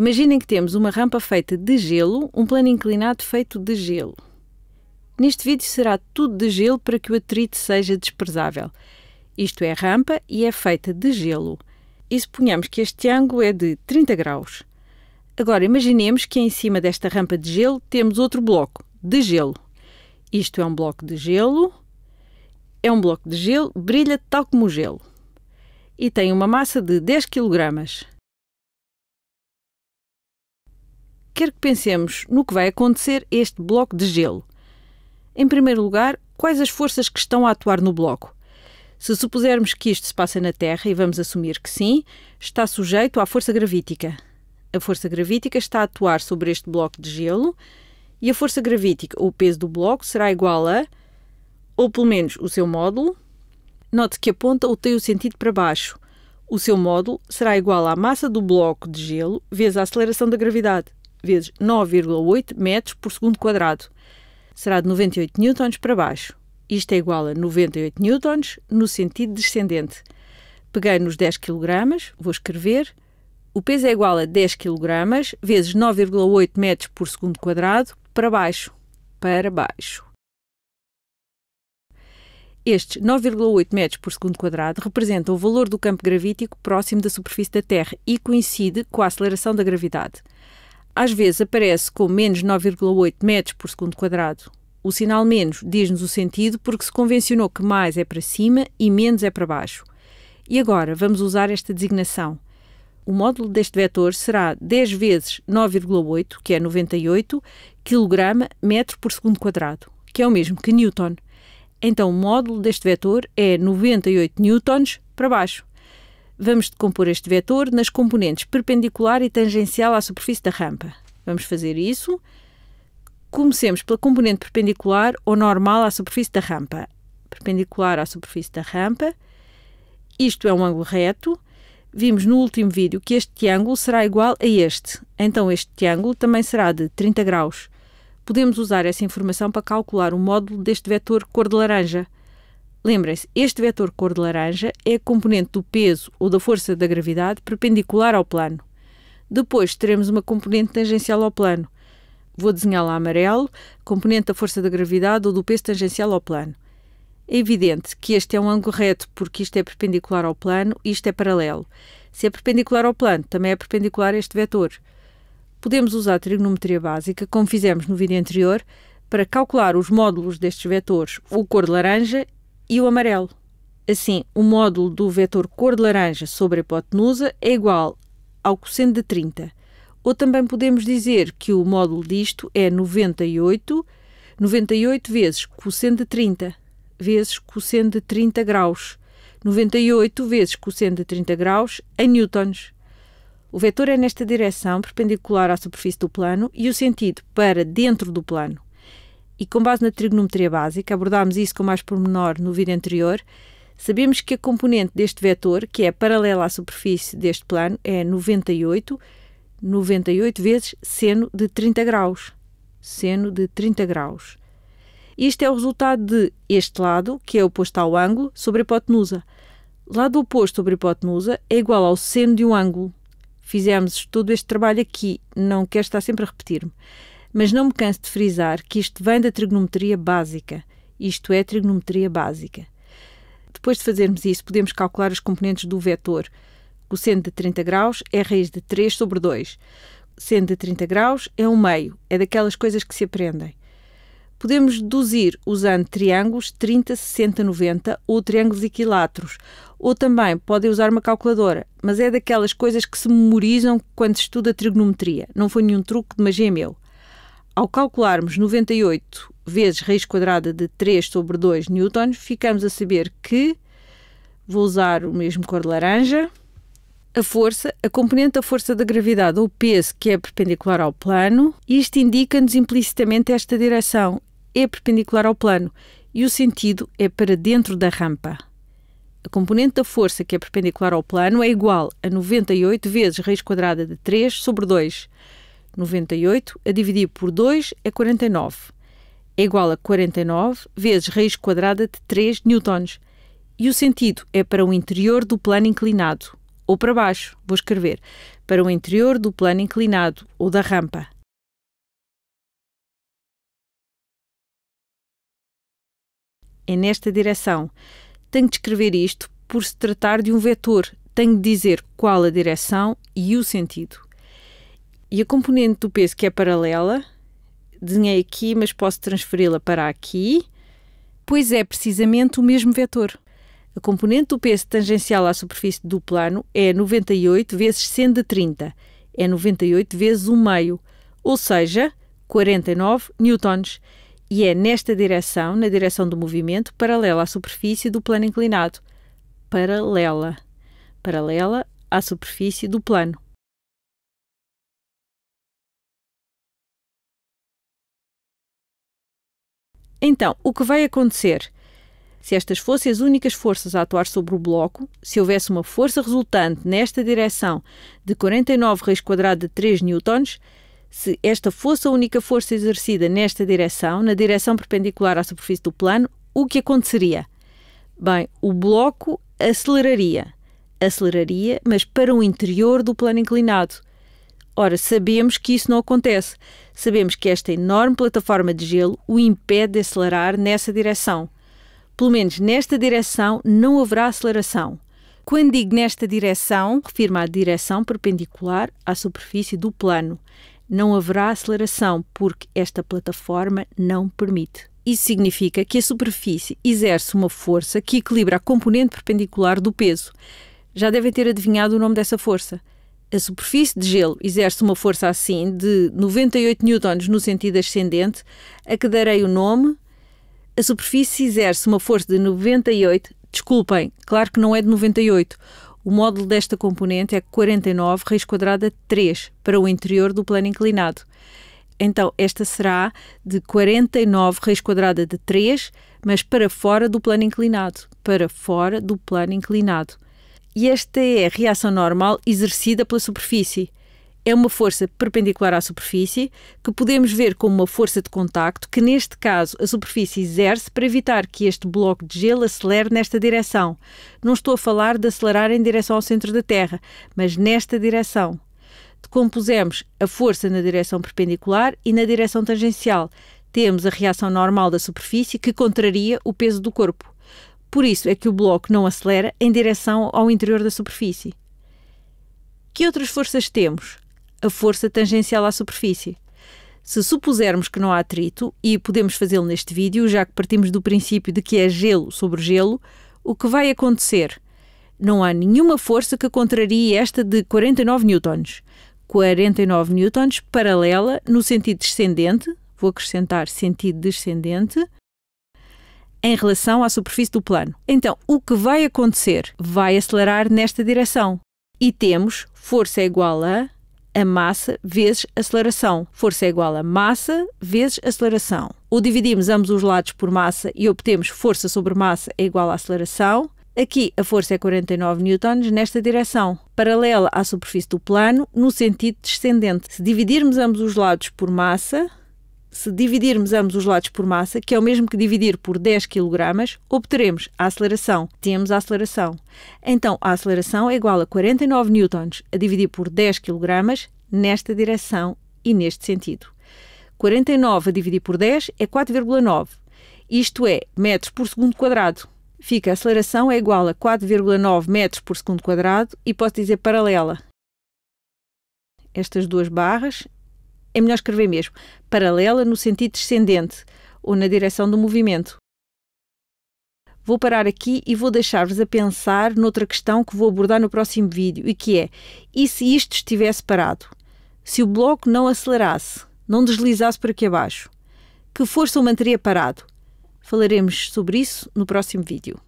Imaginem que temos uma rampa feita de gelo, um plano inclinado feito de gelo. Neste vídeo será tudo de gelo para que o atrito seja desprezável. Isto é rampa e é feita de gelo. E suponhamos que este ângulo é de 30 graus. Agora imaginemos que em cima desta rampa de gelo temos outro bloco de gelo. Isto é um bloco de gelo, é um bloco de gelo, brilha tal como o gelo. E tem uma massa de 10 kg. quero que pensemos no que vai acontecer este bloco de gelo. Em primeiro lugar, quais as forças que estão a atuar no bloco? Se supusermos que isto se passa na Terra, e vamos assumir que sim, está sujeito à força gravítica. A força gravítica está a atuar sobre este bloco de gelo e a força gravítica, ou peso do bloco, será igual a, ou pelo menos o seu módulo. Note que aponta ou tem o sentido para baixo. O seu módulo será igual à massa do bloco de gelo vezes a aceleração da gravidade vezes 9,8 metros por segundo quadrado. Será de 98 newtons para baixo. Isto é igual a 98 newtons no sentido descendente. Peguei nos 10 kg, vou escrever. O peso é igual a 10 kg vezes 9,8 metros por segundo quadrado para baixo. Para baixo. Estes 9,8 metros por segundo quadrado representam o valor do campo gravítico próximo da superfície da Terra e coincide com a aceleração da gravidade. Às vezes aparece com menos 9,8 metros por segundo quadrado. O sinal menos diz-nos o sentido porque se convencionou que mais é para cima e menos é para baixo. E agora vamos usar esta designação. O módulo deste vetor será 10 vezes 9,8, que é 98, kg metro por segundo quadrado, que é o mesmo que Newton. Então o módulo deste vetor é 98 newtons para baixo. Vamos decompor este vetor nas componentes perpendicular e tangencial à superfície da rampa. Vamos fazer isso. Comecemos pela componente perpendicular ou normal à superfície da rampa. Perpendicular à superfície da rampa. Isto é um ângulo reto. Vimos no último vídeo que este ângulo será igual a este. Então este ângulo também será de 30 graus. Podemos usar essa informação para calcular o módulo deste vetor cor de laranja. Lembrem-se, este vetor cor de laranja é a componente do peso ou da força da gravidade perpendicular ao plano. Depois teremos uma componente tangencial ao plano. Vou desenhá-la amarelo, componente da força da gravidade ou do peso tangencial ao plano. É evidente que este é um ângulo reto porque isto é perpendicular ao plano e isto é paralelo. Se é perpendicular ao plano, também é perpendicular a este vetor. Podemos usar a trigonometria básica, como fizemos no vídeo anterior, para calcular os módulos destes vetores ou cor de laranja e o amarelo. Assim, o módulo do vetor cor de laranja sobre a hipotenusa é igual ao cosseno de 30. Ou também podemos dizer que o módulo disto é 98, 98 vezes cosseno de 30, vezes cosseno de 30 graus. 98 vezes cosseno de 30 graus em newtons. O vetor é nesta direção, perpendicular à superfície do plano, e o sentido para dentro do plano e com base na trigonometria básica, abordámos isso com mais pormenor no vídeo anterior, sabemos que a componente deste vetor, que é paralela à superfície deste plano, é 98, 98 vezes seno de 30 graus. Seno de 30 graus. Isto é o resultado de este lado, que é oposto ao ângulo, sobre a hipotenusa. Lado oposto sobre a hipotenusa é igual ao seno de um ângulo. Fizemos todo este trabalho aqui, não quero estar sempre a repetir-me. Mas não me canso de frisar que isto vem da trigonometria básica. Isto é trigonometria básica. Depois de fazermos isso, podemos calcular os componentes do vetor. Cosseno de 30 graus é raiz de 3 sobre 2. Sendo de 30 graus é um meio, é daquelas coisas que se aprendem. Podemos deduzir usando triângulos 30, 60, 90 ou triângulos equiláteros. Ou também podem usar uma calculadora, mas é daquelas coisas que se memorizam quando se estuda trigonometria. Não foi nenhum truque de magia é meu. Ao calcularmos 98 vezes raiz quadrada de 3 sobre 2 newtons, ficamos a saber que, vou usar o mesmo cor de laranja, a força, a componente da força da gravidade ou peso que é perpendicular ao plano, isto indica-nos implicitamente esta direção, é perpendicular ao plano, e o sentido é para dentro da rampa. A componente da força que é perpendicular ao plano é igual a 98 vezes raiz quadrada de 3 sobre 2, 98 a dividir por 2 é 49. É igual a 49 vezes raiz quadrada de 3 newtons. E o sentido é para o interior do plano inclinado, ou para baixo, vou escrever, para o interior do plano inclinado ou da rampa. É nesta direção. Tenho de escrever isto por se tratar de um vetor. Tenho de dizer qual a direção e o sentido. E a componente do peso que é paralela, desenhei aqui, mas posso transferi-la para aqui, pois é precisamente o mesmo vetor. A componente do peso tangencial à superfície do plano é 98 vezes seno 30, é 98 vezes 1 meio, ou seja, 49 newtons, e é nesta direção, na direção do movimento, paralela à superfície do plano inclinado. Paralela. Paralela à superfície do plano. Então, o que vai acontecer? Se estas fossem as únicas forças a atuar sobre o bloco, se houvesse uma força resultante nesta direção de 49 raiz quadrada de 3 newtons, se esta fosse a única força exercida nesta direção, na direção perpendicular à superfície do plano, o que aconteceria? Bem, o bloco aceleraria. Aceleraria, mas para o interior do plano inclinado. Ora, sabemos que isso não acontece. Sabemos que esta enorme plataforma de gelo o impede de acelerar nessa direção. Pelo menos nesta direção não haverá aceleração. Quando digo nesta direção, refiro à direção perpendicular à superfície do plano. Não haverá aceleração porque esta plataforma não permite. Isso significa que a superfície exerce uma força que equilibra a componente perpendicular do peso. Já devem ter adivinhado o nome dessa força a superfície de gelo exerce uma força assim de 98 newtons no sentido ascendente, a que darei o nome. A superfície exerce uma força de 98, desculpem, claro que não é de 98. O módulo desta componente é 49 raiz quadrada 3 para o interior do plano inclinado. Então, esta será de 49 raiz quadrada de 3, mas para fora do plano inclinado. Para fora do plano inclinado e esta é a reação normal exercida pela superfície. É uma força perpendicular à superfície que podemos ver como uma força de contacto que, neste caso, a superfície exerce para evitar que este bloco de gelo acelere nesta direção. Não estou a falar de acelerar em direção ao centro da Terra, mas nesta direção. Decompusemos a força na direção perpendicular e na direção tangencial. Temos a reação normal da superfície que contraria o peso do corpo. Por isso é que o bloco não acelera em direção ao interior da superfície. Que outras forças temos? A força tangencial à superfície. Se supusermos que não há atrito, e podemos fazê-lo neste vídeo, já que partimos do princípio de que é gelo sobre gelo, o que vai acontecer? Não há nenhuma força que contrarie esta de 49 newtons. 49 newtons paralela no sentido descendente, vou acrescentar sentido descendente, em relação à superfície do plano. Então, o que vai acontecer? Vai acelerar nesta direção. E temos força igual a a massa vezes aceleração. Força é igual a massa vezes aceleração. Ou dividimos ambos os lados por massa e obtemos força sobre massa é igual a aceleração. Aqui a força é 49 newtons nesta direção, paralela à superfície do plano, no sentido descendente. Se dividirmos ambos os lados por massa, se dividirmos ambos os lados por massa, que é o mesmo que dividir por 10 kg, obteremos a aceleração. Temos a aceleração. Então, a aceleração é igual a 49 N a dividir por 10 kg nesta direção e neste sentido. 49 a dividir por 10 é 4,9. Isto é metros por segundo quadrado. Fica a aceleração é igual a 4,9 metros por segundo quadrado e posso dizer paralela. Estas duas barras é melhor escrever mesmo paralela no sentido descendente ou na direção do movimento. Vou parar aqui e vou deixar-vos a pensar noutra questão que vou abordar no próximo vídeo e que é: e se isto estivesse parado? Se o bloco não acelerasse, não deslizasse para aqui abaixo? Que força o manteria parado? Falaremos sobre isso no próximo vídeo.